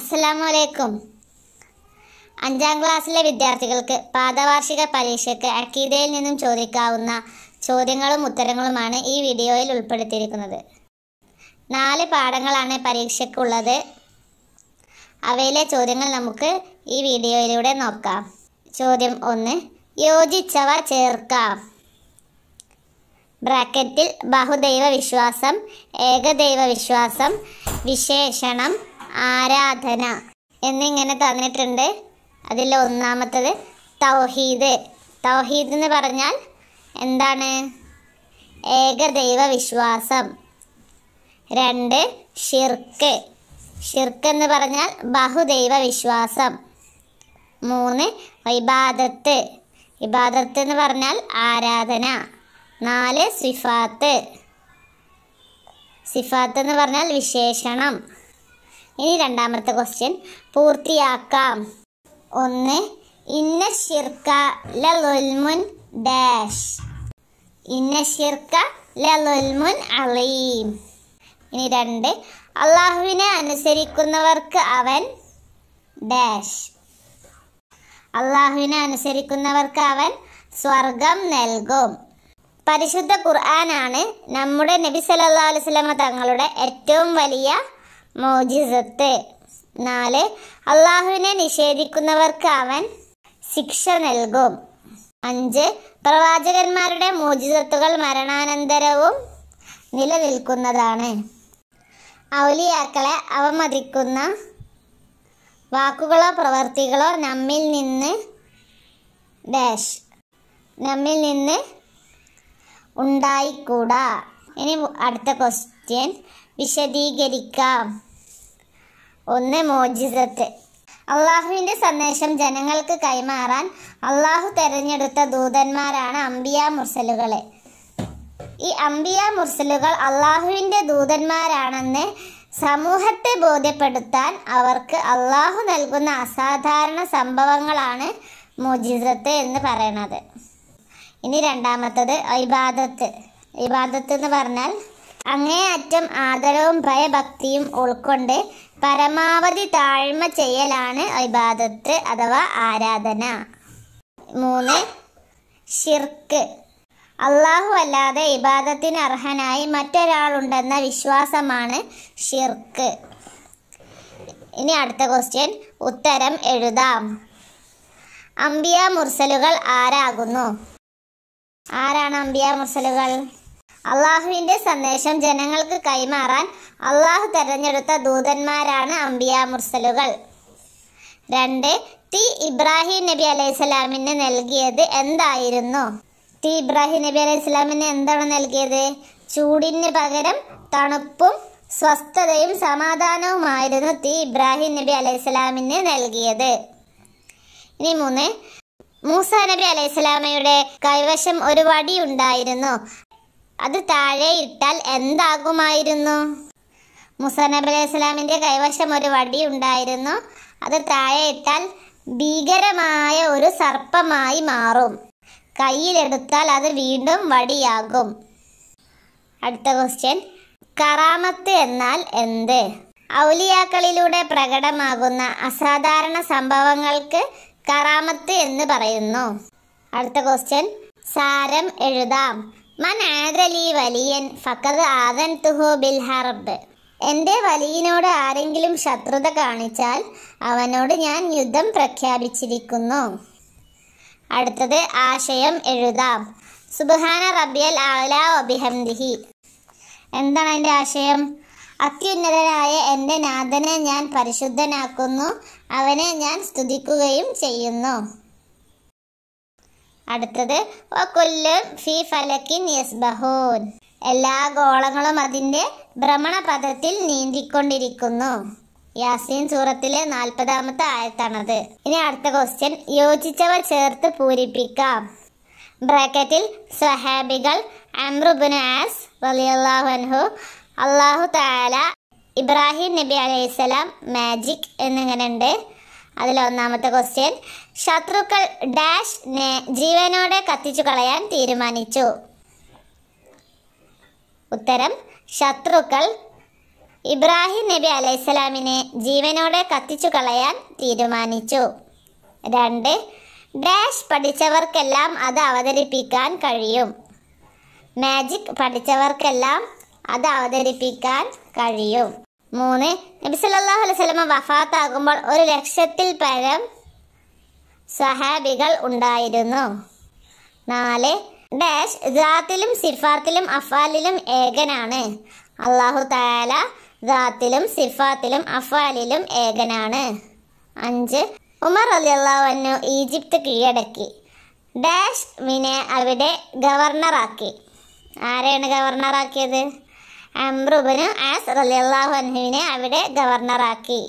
അസ്സലാമലൈക്കും അഞ്ചാം ക്ലാസ്സിലെ വിദ്യാർത്ഥികൾക്ക് പാദവാർഷിക പരീക്ഷയ്ക്ക് അക്കീതയിൽ നിന്നും ചോദിക്കാവുന്ന ചോദ്യങ്ങളും ഉത്തരങ്ങളുമാണ് ഈ വീഡിയോയിൽ ഉൾപ്പെടുത്തിയിരിക്കുന്നത് നാല് പാഠങ്ങളാണ് പരീക്ഷയ്ക്കുള്ളത് അവയിലെ ചോദ്യങ്ങൾ നമുക്ക് ഈ വീഡിയോയിലൂടെ നോക്കാം ചോദ്യം ഒന്ന് യോജിച്ചവ ചേർക്കാം ബ്രാക്കറ്റിൽ ബഹുദൈവ വിശ്വാസം ഏകദൈവ വിശ്വാസം വിശേഷണം ആരാധന എന്നിങ്ങനെ തന്നിട്ടുണ്ട് അതിൽ ഒന്നാമത്തത് തൗഹീദ് തൗഹീദ് എന്ന് പറഞ്ഞാൽ എന്താണ് ഏകദൈവ വിശ്വാസം രണ്ട് ഷിർക്ക് ഷിർക്ക് എന്ന് പറഞ്ഞാൽ ബഹുദൈവ വിശ്വാസം മൂന്ന് ഇബാദത്ത് ഇബാദത്ത് എന്ന് പറഞ്ഞാൽ ആരാധന നാല് സിഫാത്ത് സിഫാത്ത് എന്ന് പറഞ്ഞാൽ വിശേഷണം ഇനി രണ്ടാമത്തെ ക്വസ്റ്റ്യൻ പൂർത്തിയാക്കാം ഒന്ന് ഇന്ന ശിർക്ക ലൊൽമുൻ ഡാഷ് ഇന്ന ശിർക്ക ലൊൽമുൻ അളീം ഇനി രണ്ട് അള്ളാഹുവിനെ അനുസരിക്കുന്നവർക്ക് അവൻ ഡാഷ് അള്ളാഹുവിനെ അനുസരിക്കുന്നവർക്ക് അവൻ സ്വർഗം നൽകും പരിശുദ്ധ ഖുർആനാണ് നമ്മുടെ നബി സല്ലാ അലുസലമ തങ്ങളുടെ ഏറ്റവും വലിയ മോചിസത്ത് നാല് അള്ളാഹുവിനെ നിഷേധിക്കുന്നവർക്ക് അവൻ ശിക്ഷ നൽകും അഞ്ച് പ്രവാചകന്മാരുടെ മോചിതത്വകൾ മരണാനന്തരവും നിലനിൽക്കുന്നതാണ് ഔലിയാക്കളെ അവമതിക്കുന്ന വാക്കുകളോ പ്രവർത്തികളോ നമ്മിൽ നിന്ന് ഡാഷ് നമ്മിൽ നിന്ന് ഉണ്ടായിക്കൂടാ ഇനി അടുത്ത ക്വസ്റ്റ്യൻ വിശദീകരിക്കാം ഒന്ന് മോജിസത്ത് അള്ളാഹുവിൻ്റെ സന്ദേശം ജനങ്ങൾക്ക് കൈമാറാൻ അള്ളാഹു തെരഞ്ഞെടുത്ത ദൂതന്മാരാണ് അമ്പിയ മുർസലുകളെ ഈ അമ്പിയ മുർസലുകൾ അള്ളാഹുവിൻ്റെ ദൂതന്മാരാണെന്ന് സമൂഹത്തെ ബോധ്യപ്പെടുത്താൻ അവർക്ക് അള്ളാഹു നൽകുന്ന അസാധാരണ സംഭവങ്ങളാണ് മോചിതത്ത് എന്ന് പറയണത് ഇനി രണ്ടാമത്തത് ഇബാദത്ത് ഇബാദത്ത് എന്ന് പറഞ്ഞാൽ അങ്ങേയറ്റം ആദരവും ഭയഭക്തിയും ഉൾക്കൊണ്ട് പരമാവധി താഴ്മ ചെയ്യലാണ് ഇബാദത്ത് അഥവാ ആരാധന മൂന്ന് ഷിർക്ക് അള്ളാഹു അല്ലാതെ ഇബാദത്തിന് അർഹനായി മറ്റൊരാളുണ്ടെന്ന വിശ്വാസമാണ് ഷിർക്ക് ഇനി അടുത്ത ക്വസ്റ്റ്യൻ ഉത്തരം എഴുതാം അമ്പിയ മുർസലുകൾ ആരാകുന്നു ആരാണ് അമ്പിയ മുർസലുകൾ അള്ളാഹുവിന്റെ സന്ദേശം ജനങ്ങൾക്ക് കൈമാറാൻ അള്ളാഹു തെരഞ്ഞെടുത്ത ദൂതന്മാരാണ് അംബിയ മുർസലുകൾ രണ്ട് ടി ഇബ്രാഹിം നബി അലൈഹിസ്ലാമിന് നൽകിയത് എന്തായിരുന്നു ടി ഇബ്രാഹിം നബി അലൈഹിസ്ലാമിന് എന്താണ് നൽകിയത് ചൂടിന് പകരം തണുപ്പും സ്വസ്ഥതയും സമാധാനവുമായിരുന്നു ടി ഇബ്രാഹിം നബി അലൈഹിസ്ലാമിന് നൽകിയത് ഇനി മൂന്ന് മൂസ നബി അലൈഹിസ്ലാമയുടെ കൈവശം ഒരു വടി ഉണ്ടായിരുന്നു അത് താഴെ ഇട്ടാൽ എന്താകുമായിരുന്നു മുസനബ് അലൈഹി സ്വലാമിൻ്റെ കൈവശം ഒരു വടി ഉണ്ടായിരുന്നു അത് താഴെ ഇട്ടാൽ ഭീകരമായ ഒരു സർപ്പമായി മാറും കയ്യിലെടുത്താൽ അത് വീണ്ടും വടിയാകും അടുത്ത ക്വസ്റ്റ്യൻ കറാമത്ത് എന്നാൽ എന്ത് ഔലിയാക്കളിലൂടെ പ്രകടമാകുന്ന അസാധാരണ സംഭവങ്ങൾക്ക് കറാമത്ത് എന്ന് പറയുന്നു അടുത്ത ക്വസ്റ്റ്യൻ സാരം എഴുതാം മൻ ആദ്രലി വലിയൻ ഫക്കത് ആദൻ തുഹു ബിൽ ഹർബ് വലിയനോട് ആരെങ്കിലും ശത്രുത കാണിച്ചാൽ അവനോട് ഞാൻ യുദ്ധം പ്രഖ്യാപിച്ചിരിക്കുന്നു അടുത്തത് ആശയം എഴുതാം സുബഹാന റബിയൽ ആലാഹി എന്താണ് എൻ്റെ ആശയം അത്യുന്നതനായ എൻ്റെ നാഥനെ ഞാൻ പരിശുദ്ധനാക്കുന്നു അവനെ ഞാൻ സ്തുതിക്കുകയും ചെയ്യുന്നു അടുത്തത് ഫി ഫലക്കിൻ യസ്ബഹൂൻ എല്ലാ ഗോളങ്ങളും അതിൻ്റെ ഭ്രമണപഥത്തിൽ നീന്തിക്കൊണ്ടിരിക്കുന്നു യാസീൻ സൂറത്തിലെ നാൽപ്പതാമത്തെ ആയത്താണത് ഇനി അടുത്ത ക്വസ്റ്റ്യൻ യോജിച്ചവ ചേർത്ത് പൂരിപ്പിക്കാം ബ്രാക്കറ്റിൽ സഹാബികൾ അമ്രുബിൻ ആസ് വലിയല്ലാഹുഹു അള്ളാഹു താല ഇബ്രാഹിം നബി അലൈഹി സ്വലാം മാജിക് എന്നിങ്ങനെയുണ്ട് അതിൽ ഒന്നാമത്തെ ക്വസ്റ്റ്യൻ ശത്രുക്കൾ ഡാഷ് ജീവനോടെ കത്തിച്ചു കളയാൻ തീരുമാനിച്ചു ഉത്തരം ശത്രുക്കൾ ഇബ്രാഹിം നബി അലൈഹിസ്സലാമിനെ ജീവനോടെ കത്തിച്ചു കളയാൻ തീരുമാനിച്ചു രണ്ട് ഡാഷ് പഠിച്ചവർക്കെല്ലാം അത് അവതരിപ്പിക്കാൻ കഴിയും മാജിക് പഠിച്ചവർക്കെല്ലാം അത് അവതരിപ്പിക്കാൻ കഴിയും മൂന്ന് നബിസല്ലാഹു അലൈഹി സ്വലമ വഫാത്താകുമ്പോൾ ഒരു ലക്ഷത്തിൽ പരം സഹാബികൾ ഉണ്ടായിരുന്നു നാല് ഡാഷ് ദാത്തിലും സിഫാത്തിലും അഫാലിലും ഏകനാണ് അള്ളാഹു താല ദാത്തിലും സിഫാത്തിലും അഫാലിലും ഏകനാണ് അഞ്ച് ഉമർ അൻഹു ഈജിപ്ത് കീഴടക്കി ഡാഷ് മിനെ അവിടെ ഗവർണറാക്കി ആരെയാണ് ഗവർണറാക്കിയത് അമ്രുബിന് ആസ് റലിയല്ലാഹു അൻഹുവിനെ അവിടെ ഗവർണറാക്കി